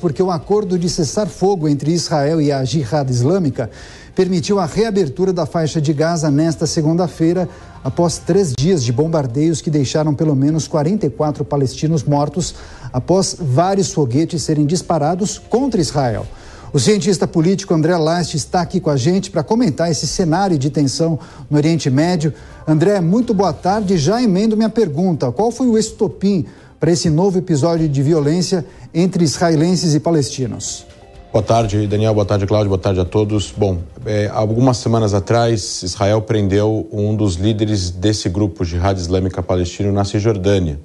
porque um acordo de cessar-fogo entre Israel e a Jihad Islâmica permitiu a reabertura da faixa de Gaza nesta segunda-feira, após três dias de bombardeios que deixaram pelo menos 44 palestinos mortos, após vários foguetes serem disparados contra Israel. O cientista político André Last está aqui com a gente para comentar esse cenário de tensão no Oriente Médio. André, muito boa tarde. Já emendo minha pergunta: qual foi o estopim para esse novo episódio de violência entre israelenses e palestinos. Boa tarde, Daniel. Boa tarde, Cláudio. Boa tarde a todos. Bom, é, algumas semanas atrás, Israel prendeu um dos líderes desse grupo de Jihad Islâmica Palestino na Cisjordânia.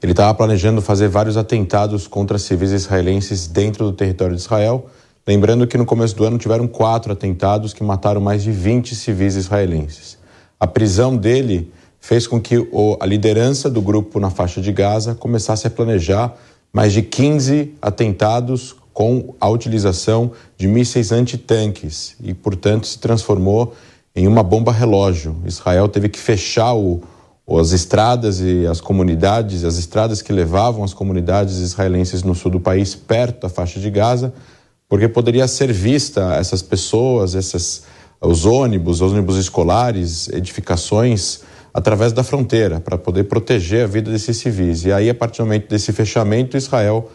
Ele estava planejando fazer vários atentados contra civis israelenses dentro do território de Israel. Lembrando que no começo do ano tiveram quatro atentados que mataram mais de 20 civis israelenses. A prisão dele fez com que o, a liderança do grupo na faixa de Gaza começasse a planejar mais de 15 atentados com a utilização de mísseis antitanques e, portanto, se transformou em uma bomba relógio. Israel teve que fechar o, as estradas e as comunidades, as estradas que levavam as comunidades israelenses no sul do país perto da faixa de Gaza, porque poderia ser vista essas pessoas, essas, os ônibus, os ônibus escolares, edificações através da fronteira, para poder proteger a vida desses civis. E aí, a partir do momento desse fechamento, Israel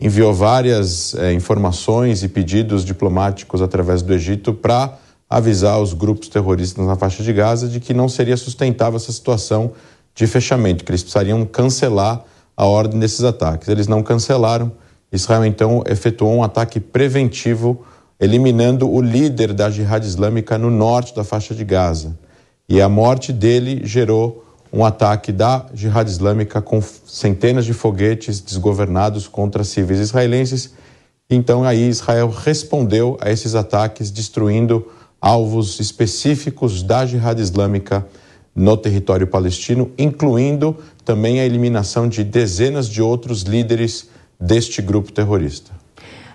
enviou várias é, informações e pedidos diplomáticos através do Egito para avisar os grupos terroristas na faixa de Gaza de que não seria sustentável essa situação de fechamento, que eles precisariam cancelar a ordem desses ataques. Eles não cancelaram. Israel então efetuou um ataque preventivo, eliminando o líder da Jihad Islâmica no norte da faixa de Gaza. E a morte dele gerou um ataque da Jihad Islâmica com centenas de foguetes desgovernados contra civis israelenses. Então aí Israel respondeu a esses ataques destruindo alvos específicos da Jihad Islâmica no território palestino, incluindo também a eliminação de dezenas de outros líderes deste grupo terrorista.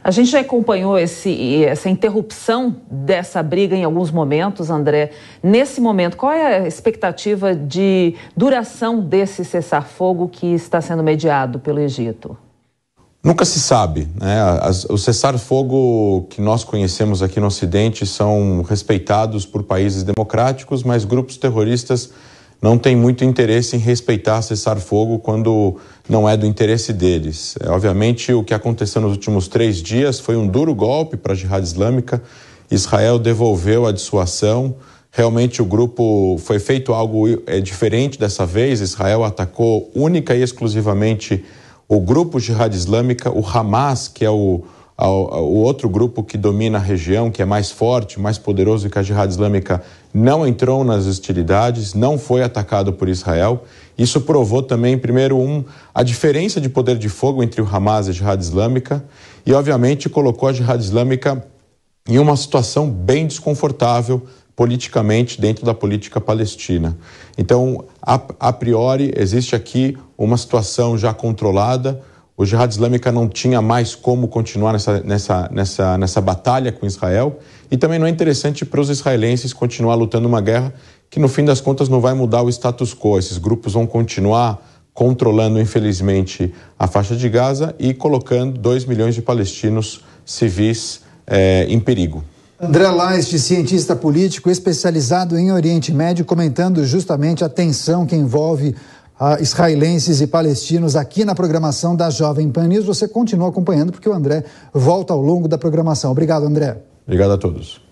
A gente já acompanhou esse, essa interrupção dessa briga em alguns momentos, André. Nesse momento, qual é a expectativa de duração desse cessar-fogo que está sendo mediado pelo Egito? Nunca se sabe. Né? o cessar-fogo que nós conhecemos aqui no Ocidente são respeitados por países democráticos, mas grupos terroristas não tem muito interesse em respeitar cessar-fogo quando não é do interesse deles. É, obviamente, o que aconteceu nos últimos três dias foi um duro golpe para a Jihad Islâmica. Israel devolveu a dissuasão. Realmente, o grupo foi feito algo é, diferente dessa vez. Israel atacou única e exclusivamente o grupo Jihad Islâmica, o Hamas, que é o o outro grupo que domina a região, que é mais forte, mais poderoso que a Jihad Islâmica, não entrou nas hostilidades, não foi atacado por Israel. Isso provou também, primeiro, um, a diferença de poder de fogo entre o Hamas e a Jihad Islâmica, e obviamente colocou a Jihad Islâmica em uma situação bem desconfortável politicamente dentro da política palestina. Então, a, a priori, existe aqui uma situação já controlada o Jihad Islâmica não tinha mais como continuar nessa, nessa, nessa, nessa batalha com Israel e também não é interessante para os israelenses continuar lutando uma guerra que, no fim das contas, não vai mudar o status quo. Esses grupos vão continuar controlando, infelizmente, a faixa de Gaza e colocando 2 milhões de palestinos civis é, em perigo. André Leist, cientista político especializado em Oriente Médio, comentando justamente a tensão que envolve israelenses e palestinos aqui na programação da Jovem Pan News. Você continua acompanhando, porque o André volta ao longo da programação. Obrigado, André. Obrigado a todos.